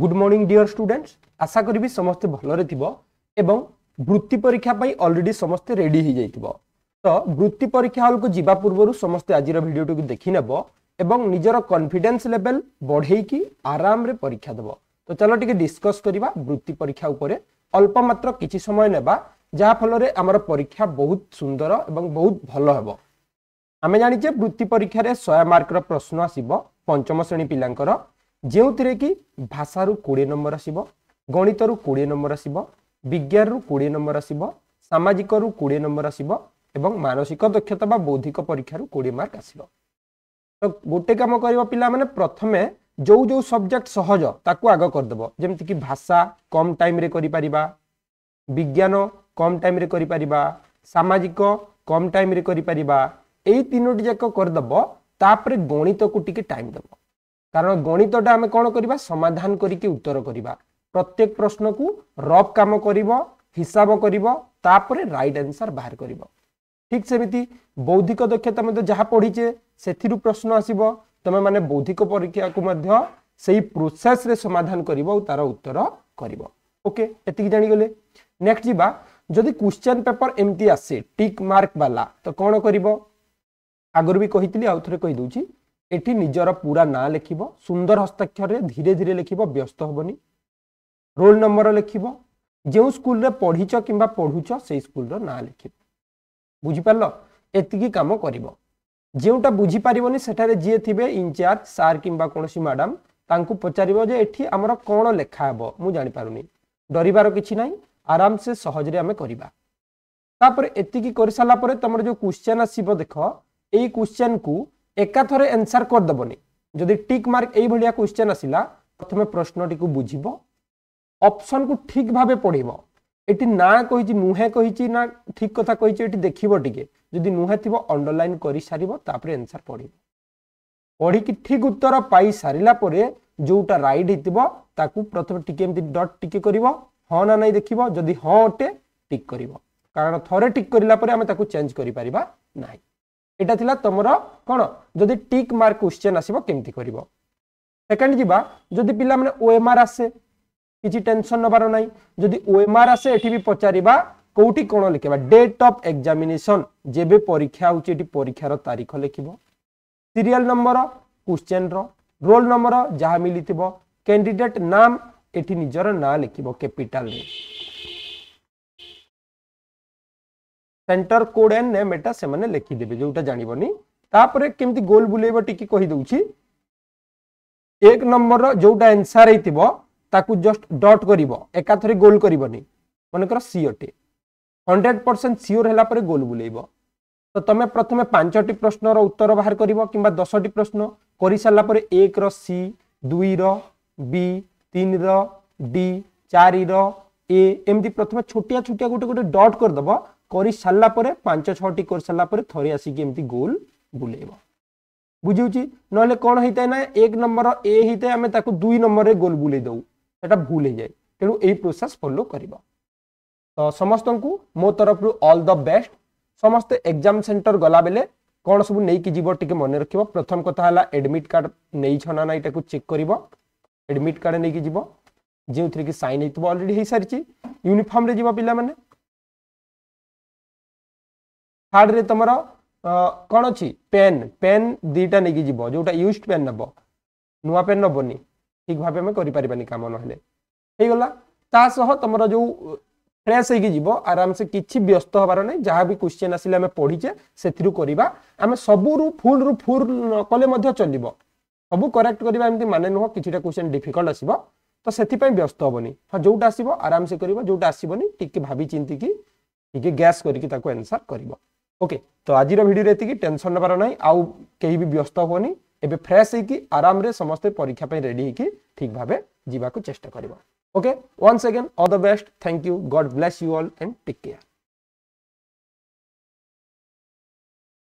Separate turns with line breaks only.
good morning dear students আশা করবি সমস্তে ভালরে থিব এবং বৃত্তি পরীক্ষা পাই অলরেডি সমস্তে রেডি হয়ে যাইতিব তো বৃত্তি পরীক্ষা হলকু যা পূর্বরু সমস্তে আজির ভিডিওটিকে দেখি নেব এবং নিজের কনফিডেন্স লেভেল বড়াইকি আরামে পরীক্ষা দেব তো চলো টিকে ডিসকস করা বৃত্তি পরীক্ষা উপরে অল্প মাত্র কিছু সময় নেবা যা ফলরে আমার পরীক্ষা বহুত সুন্দর এবং বহুত ভাল হব আমি জানিছে বৃত্তি পরীক্ষার শহে মার্কর প্রশ্ন আসব পঞ্চম শ্রেণী পিলাঙ্কর ଯେଉଁଥିରେ କି ଭାଷାରୁ କୋଡ଼ିଏ ନମ୍ବର ଆସିବ ଗଣିତରୁ କୋଡ଼ିଏ ନମ୍ବର ଆସିବ ବିଜ୍ଞାନରୁ କୋଡ଼ିଏ ନମ୍ବର ଆସିବ ସାମାଜିକରୁ କୋଡ଼ିଏ ନମ୍ବର ଆସିବ ଏବଂ ମାନସିକ ଦକ୍ଷତା ବା ବୌଦ୍ଧିକ ପରୀକ୍ଷାରୁ କୋଡ଼ିଏ ମାର୍କ ଆସିବ ତ ଗୋଟେ କାମ କରିବ ପିଲାମାନେ ପ୍ରଥମେ ଯୋଉ ଯୋଉ ସବଜେକ୍ଟ ସହଜ ତାକୁ ଆଗ କରିଦେବ ଯେମିତିକି ଭାଷା କମ୍ ଟାଇମ୍ରେ କରିପାରିବା ବିଜ୍ଞାନ କମ୍ ଟାଇମ୍ରେ କରିପାରିବା ସାମାଜିକ କମ୍ ଟାଇମ୍ରେ କରିପାରିବା ଏଇ ତିନୋଟି ଯାକ କରିଦେବ ତାପରେ ଗଣିତକୁ ଟିକେ ଟାଇମ୍ ଦେବ କାରଣ ଗଣିତଟା ଆମେ କ'ଣ କରିବା ସମାଧାନ କରିକି ଉତ୍ତର କରିବା ପ୍ରତ୍ୟେକ ପ୍ରଶ୍ନକୁ ରଫ୍ କାମ କରିବ ହିସାବ କରିବ ତାପରେ ରାଇଟ୍ ଆନ୍ସର ବାହାର କରିବ ଠିକ୍ ସେମିତି ବୌଦ୍ଧିକ ଦକ୍ଷତା ମଧ୍ୟ ଯାହା ପଢ଼ିଛେ ସେଥିରୁ ପ୍ରଶ୍ନ ଆସିବ ତମେମାନେ ବୌଦ୍ଧିକ ପରୀକ୍ଷାକୁ ମଧ୍ୟ ସେଇ ପ୍ରୋସେସ୍ରେ ସମାଧାନ କରିବ ଆଉ ତାର ଉତ୍ତର କରିବ ଓକେ ଏତିକି ଜାଣିଗଲେ ନେକ୍ସଟ ଯିବା ଯଦି କ୍ୱେଶ୍ଚନ୍ ପେପର୍ ଏମିତି ଆସେ ଟିକ୍ ମାର୍କ ବାଲା ତ କ'ଣ କରିବ ଆଗରୁ ବି କହିଥିଲି ଆଉ ଥରେ କହିଦେଉଛି এটি নিজের পুরা না লেখিব সুন্দর হস্তাক্ষরে ধীরে ধীরে লেখিব ব্যস্ত হবনি রোল নম্বর লেখিব যে স্কুলরে পড়িছ কিংবা পড়ুছ সেই স্কুলর না লেখিব বুঝিপারল এতিকি কাম করিব যেটা বুঝিপারিবনি সেঠারে যিয়ে থিবে ইনচার্জ সার কিংবা কোণী ম্যাডাম তাঁকু পচারিব যে এটি আমার কোণ লেখা হব মু জাঁপারুনি ডরিবার কিছু নাই আরামসে সহজরে আমি করিবা তাপরে এতিকি করে সারা পরে তোমার যে কোশ্চেন আসব দেখ এই কোশ্চেন কু ଏକାଥରେ ଏନ୍ସର୍ କରିଦେବନି ଯଦି ଟିକ୍ ମାର୍କ ଏଇଭଳିଆ କ୍ୱେଶ୍ଚେନ୍ ଆସିଲା ପ୍ରଥମେ ପ୍ରଶ୍ନଟିକୁ ବୁଝିବ ଅପସନ୍କୁ ଠିକ୍ ଭାବେ ପଢ଼ିବ ଏଠି ନା କହିଛି ନୁହେଁ କହିଛି ନା ଠିକ୍ କଥା କହିଛି ଏଠି ଦେଖିବ ଟିକେ ଯଦି ନୁହେଁ ଥିବ ଅଣ୍ଡରଲାଇନ୍ କରିସାରିବ ତାପରେ ଏନ୍ସର୍ ପଢ଼ିବ ପଢ଼ିକି ଠିକ୍ ଉତ୍ତର ପାଇସାରିଲା ପରେ ଯେଉଁଟା ରାଇଟ୍ ହେଇଥିବ ତାକୁ ପ୍ରଥମେ ଟିକେ ଏମିତି ଡଟ୍ ଟିକେ କରିବ ହଁ ନା ନାଇଁ ଦେଖିବ ଯଦି ହଁ ଅଟେ ଟିକ୍ କରିବ କାରଣ ଥରେ ଟିକ୍ କରିଲା ପରେ ଆମେ ତାକୁ ଚେଞ୍ଜ କରିପାରିବା ନାହିଁ এটা ଥିଲା ତମର କ'ଣ ଯଦି ଟିକ୍ ମାର୍କ କ୍ୱେଶ୍ଚେନ୍ ଆସିବ କେମିତି କରିବ ସେକେଣ୍ଡ ଯିବା ଯଦି ପିଲାମାନେ ଓଏମ୍ଆର୍ ଆସେ କିଛି ଟେନସନ୍ ନେବାର ନାହିଁ ଯଦି ଓଏମ୍ଆର୍ ଆସେ ଏଠି ବି ପଚାରିବା କୋଉଠି କ'ଣ ଲେଖିବା ଡେଟ୍ ଅଫ୍ ଏକ୍ଜାମିନେସନ୍ ଯେବେ ପରୀକ୍ଷା ହେଉଛି ଏଠି ପରୀକ୍ଷାର ତାରିଖ ଲେଖିବ ସିରିଏଲ୍ ନମ୍ବର କ୍ୱେଶ୍ଚେନ୍ର ରୋଲ୍ ନମ୍ବର ଯାହା ମିଳିଥିବ କ୍ୟାଣ୍ଡିଡେଟ୍ ନାମ ଏଠି ନିଜର ନାଁ ଲେଖିବ କ୍ୟାପିଟାଲରେ সেন্টর কোড এন্ড নেম এটা সেমানে লেখিদেবে যেটা জাণবনি তাপরে কেমতি গোল বুলাইব টিকি কহিদেছি এক নম্বর যেটা এনসার হয়েছিল তাকে জস্ট ডট করব একাথরে গোল করবনি মনেকর সি অটে হন্ড্রেড পরসেন্ট সিওর হলাপরে গোল বুলাইব তো তুমি প্রথমে পাঁচটি প্রশ্নর উত্তর বাহার করব কিংবা দশটি প্রশ্ন করে সারা পরে একর সি দুইর বি তিনর ডি চারির এ এমতি প্রথমে ছোটিয়া ছোটিয়া গোটে গোটে ডট করেদেব କରି ସାରିଲା ପରେ ପାଞ୍ଚ ଛଅଟି କରି ସାରିଲା ପରେ ଥରେ ଆସିକି ଏମିତି ଗୋଲ ବୁଲେଇବ ବୁଝିଉଛି ନହେଲେ କ'ଣ ହେଇଥାଏ ନା ଏକ ନମ୍ବର ଏ ହେଇଥାଏ ଆମେ ତାକୁ ଦୁଇ ନମ୍ବରରେ ଗୋଲ ବୁଲେଇ ଦଉ ସେଟା ଭୁଲ ହେଇଯାଏ ତେଣୁ ଏଇ ପ୍ରୋସେସ୍ ଫଲୋ କରିବ ତ ସମସ୍ତଙ୍କୁ ମୋ ତରଫରୁ ଅଲ୍ ଦ ବେଷ୍ଟ ସମସ୍ତେ ଏକ୍ଜାମ୍ ସେଣ୍ଟର ଗଲାବେଳେ କ'ଣ ସବୁ ନେଇକି ଯିବ ଟିକେ ମନେ ରଖିବ ପ୍ରଥମ କଥା ହେଲା ଏଡମିଟ୍ କାର୍ଡ଼ ନେଇଛ ନା ନାହିଁ ତାକୁ ଚେକ୍ କରିବ ଏଡମିଟ୍ କାର୍ଡ଼ ନେଇକି ଯିବ ଯେଉଁଥିରେ କି ସାଇନ୍ ହେଇଥିବ ଅଲରେଡ଼ି ହେଇସାରିଛି ୟୁନିଫର୍ମରେ ଯିବ ପିଲାମାନେ থার্ডরে তোমার কম অছি পেন পেন দুইটা নেই যাব যেটা ইউজড পেন নেব নূয়া পেন নেবনি ঠিক ভাবে আমি করে পারি কাম নহলে হয়েগলা তা সহ তোমার যে ফ্রেশ হয়ে যাব আরামসে কিছু ব্যস্ত হবার নাই যা বি কোশ্চেন আসলে আমি পড়িছে সেথির করা আমি সবুরু ফুল রু ফুল কলে চলব সবু করেক্ট করা এমনি মানে নুহ কিছুটা কোশ্চেন ডিফিকল্ট আসব তো সেপাই ব্যস্ত হবনি হ্যাঁ যেটা আসব আরামসে করব যেটা আসবনি টিকি ভাবি চিন্তিকি টিকি গ্যাস করি তাকে আনসার করব ଓକେ ତ ଆଜିର ଭିଡ଼ିଓରେ ଏତିକି ଟେନସନ୍ ନେବାର ନାହିଁ ଆଉ କେହି ବି ବ୍ୟସ୍ତ ହୁଅନି ଏବେ ଫ୍ରେଶ୍ ହେଇକି ଆରାମରେ ସମସ୍ତେ ପରୀକ୍ଷା ପାଇଁ ରେଡି ହେଇକି ଠିକ୍ ଭାବେ ଯିବାକୁ ଚେଷ୍ଟା କରିବ okay once again all the best thank you God bless you all and take care